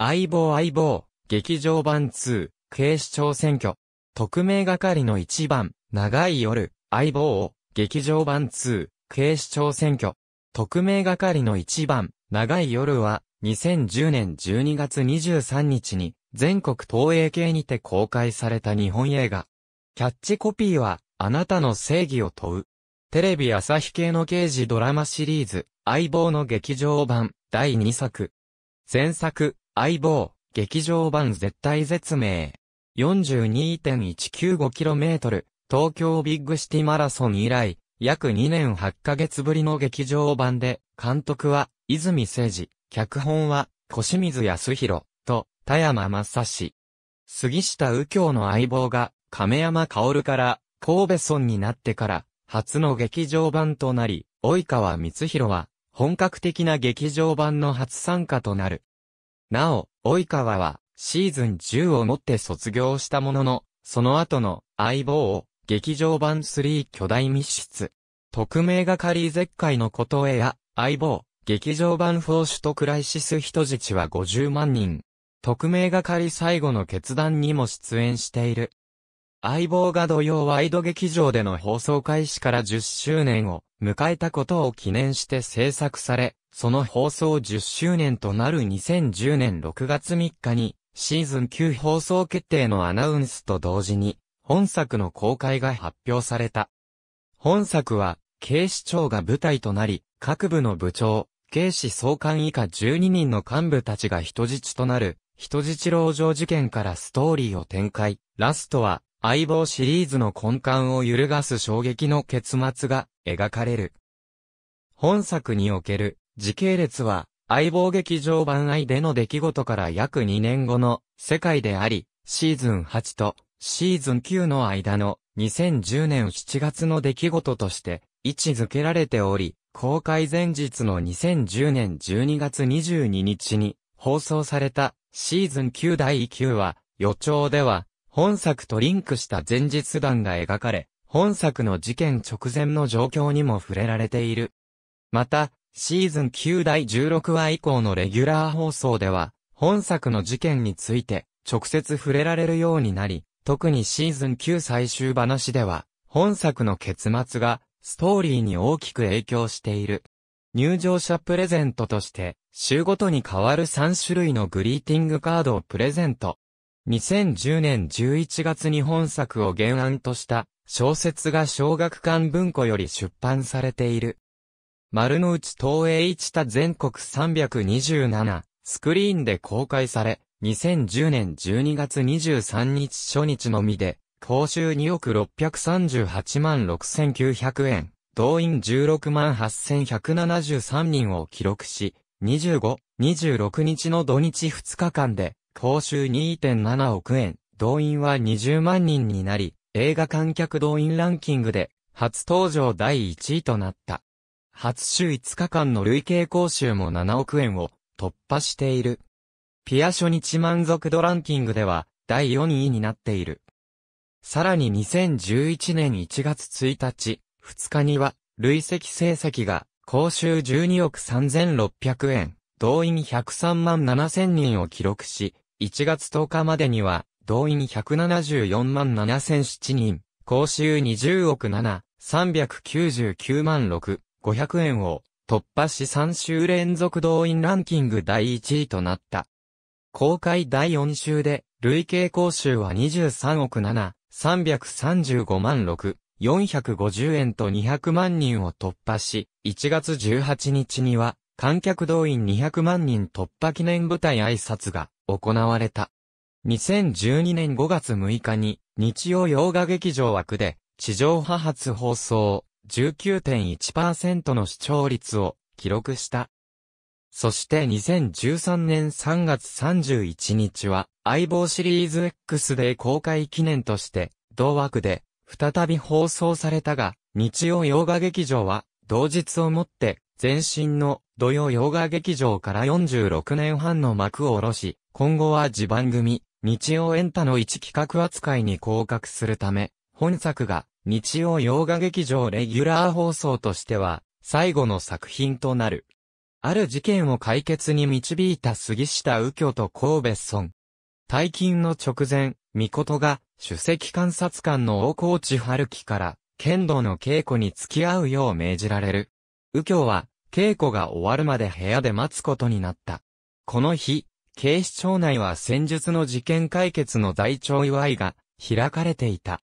相棒相棒、劇場版2、警視庁選挙。特命係の一番、長い夜、相棒を、劇場版2、警視庁選挙。特命係の一番、長い夜は、2010年12月23日に、全国東映系にて公開された日本映画。キャッチコピーは、あなたの正義を問う。テレビ朝日系の刑事ドラマシリーズ、相棒の劇場版、第2作。前作、相棒、劇場版絶対絶命。42.195km、東京ビッグシティマラソン以来、約2年8ヶ月ぶりの劇場版で、監督は、泉誠二、脚本は、小清水康弘、と、田山正史。杉下右京の相棒が、亀山薫から、神戸村になってから、初の劇場版となり、及川光弘は、本格的な劇場版の初参加となる。なお、及川は、シーズン10をもって卒業したものの、その後の、相棒を、劇場版3巨大密室。特命係絶海のことへや、相棒、劇場版4首都クライシス人質は50万人。特命係最後の決断にも出演している。相棒が土曜ワイド劇場での放送開始から10周年を迎えたことを記念して制作され、その放送10周年となる2010年6月3日に、シーズン9放送決定のアナウンスと同時に、本作の公開が発表された。本作は、警視庁が舞台となり、各部の部長、警視総監以下12人の幹部たちが人質となる、人質牢城事件からストーリーを展開。ラストは、相棒シリーズの根幹を揺るがす衝撃の結末が描かれる。本作における時系列は、相棒劇場版愛での出来事から約2年後の世界であり、シーズン8とシーズン9の間の2010年7月の出来事として位置づけられており、公開前日の2010年12月22日に放送されたシーズン9第9話予兆では本作とリンクした前日談が描かれ、本作の事件直前の状況にも触れられている。また、シーズン9第16話以降のレギュラー放送では、本作の事件について直接触れられるようになり、特にシーズン9最終話では、本作の結末がストーリーに大きく影響している。入場者プレゼントとして、週ごとに変わる3種類のグリーティングカードをプレゼント。2010年11月に本作を原案とした小説が小学館文庫より出版されている。丸の内東映一田全国327スクリーンで公開され、2010年12月23日初日のみで、報酬2億638万6900円、動員16万8173人を記録し、25、26日の土日2日間で、報酬2.7億円、動員は20万人になり、映画観客動員ランキングで、初登場第1位となった。初週5日間の累計講習も7億円を突破している。ピア初日満足度ランキングでは第4位になっている。さらに2011年1月1日、2日には、累積成績が、講習12億3600円、動員103万7000人を記録し、1月10日までには、動員174万7007人、講習20億7、399万6、500円を突破し3週連続動員ランキング第1位となった。公開第4週で、累計講習は23億7、335万6、450円と200万人を突破し、1月18日には、観客動員200万人突破記念舞台挨拶が行われた。2012年5月6日に、日曜洋画劇場枠で、地上波発放送、19.1%の視聴率を記録した。そして2013年3月31日は、相棒シリーズ X で公開記念として、同枠で、再び放送されたが、日曜洋画劇場は、同日をもって、前身の土曜洋画劇場から46年半の幕を下ろし、今後は自番組、日曜エンタの一企画扱いに降格するため、本作が日曜洋画劇場レギュラー放送としては、最後の作品となる。ある事件を解決に導いた杉下右京と神戸村。大金の直前、御琴が、首席監察官の大河内春樹から、剣道の稽古に付き合うよう命じられる。右京は、稽古が終わるまで部屋で待つことになった。この日、警視庁内は戦術の事件解決の在庁祝いが開かれていた。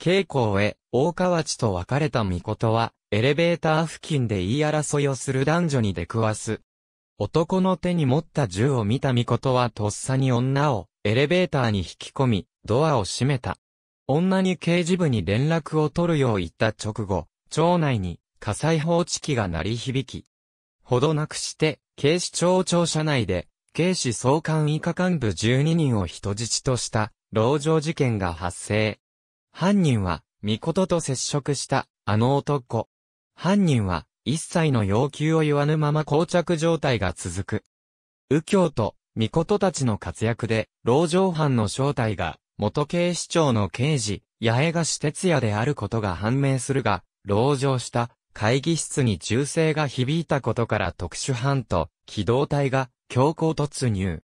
稽古を終え、大河内と別れた御事は、エレベーター付近で言い争いをする男女に出くわす。男の手に持った銃を見た御事はとっさに女をエレベーターに引き込み、ドアを閉めた。女に刑事部に連絡を取るよう言った直後、町内に火災報知機が鳴り響き、ほどなくして、警視庁庁舎内で、警視総監以下幹部12人を人質とした、牢状事件が発生。犯人は、御事と接触した、あの男。犯人は、一切の要求を言わぬまま膠着状態が続く。右京と、御事たちの活躍で、牢城犯の正体が、元警視庁の刑事、八重樫哲也であることが判明するが、牢城した、会議室に銃声が響いたことから特殊犯と、機動隊が、強行突入。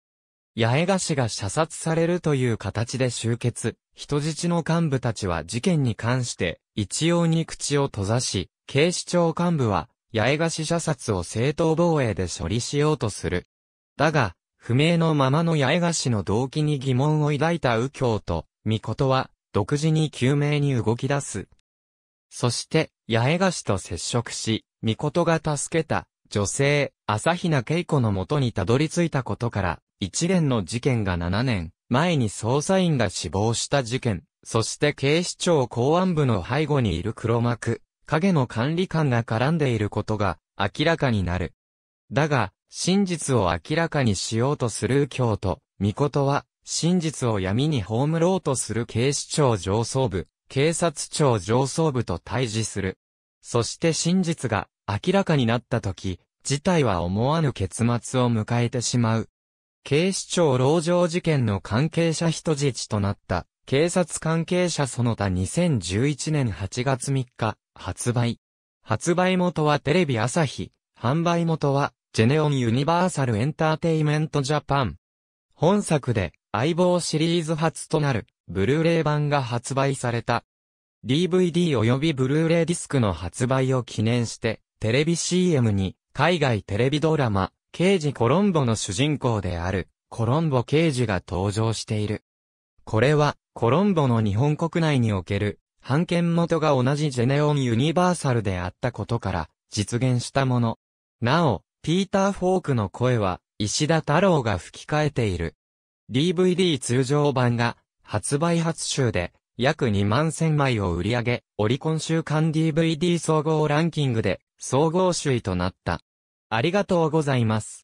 八重樫が射殺されるという形で終結。人質の幹部たちは事件に関して一様に口を閉ざし、警視庁幹部は八重樫射殺を正当防衛で処理しようとする。だが、不明のままの八重樫の動機に疑問を抱いた右京と、美琴は、独自に救命に動き出す。そして、八重樫と接触し、美琴が助けた、女性、朝比奈恵子のもとにたどり着いたことから、一連の事件が7年、前に捜査員が死亡した事件、そして警視庁公安部の背後にいる黒幕、影の管理官が絡んでいることが明らかになる。だが、真実を明らかにしようとする右京と、美琴は、真実を闇に葬ろうとする警視庁上層部、警察庁上層部と対峙する。そして真実が明らかになった時、事態は思わぬ結末を迎えてしまう。警視庁牢城事件の関係者人質となった、警察関係者その他2011年8月3日、発売。発売元はテレビ朝日、販売元は、ジェネオンユニバーサルエンターテイメントジャパン。本作で、相棒シリーズ初となる、ブルーレイ版が発売された。DVD 及びブルーレイディスクの発売を記念して、テレビ CM に、海外テレビドラマ、刑事コロンボの主人公である、コロンボ刑事が登場している。これは、コロンボの日本国内における、判件元が同じジェネオンユニバーサルであったことから、実現したもの。なお、ピーター・フォークの声は、石田太郎が吹き替えている。DVD 通常版が、発売初週で、約2万1000枚を売り上げ、オリコン週間 DVD 総合ランキングで、総合首位となった。ありがとうございます。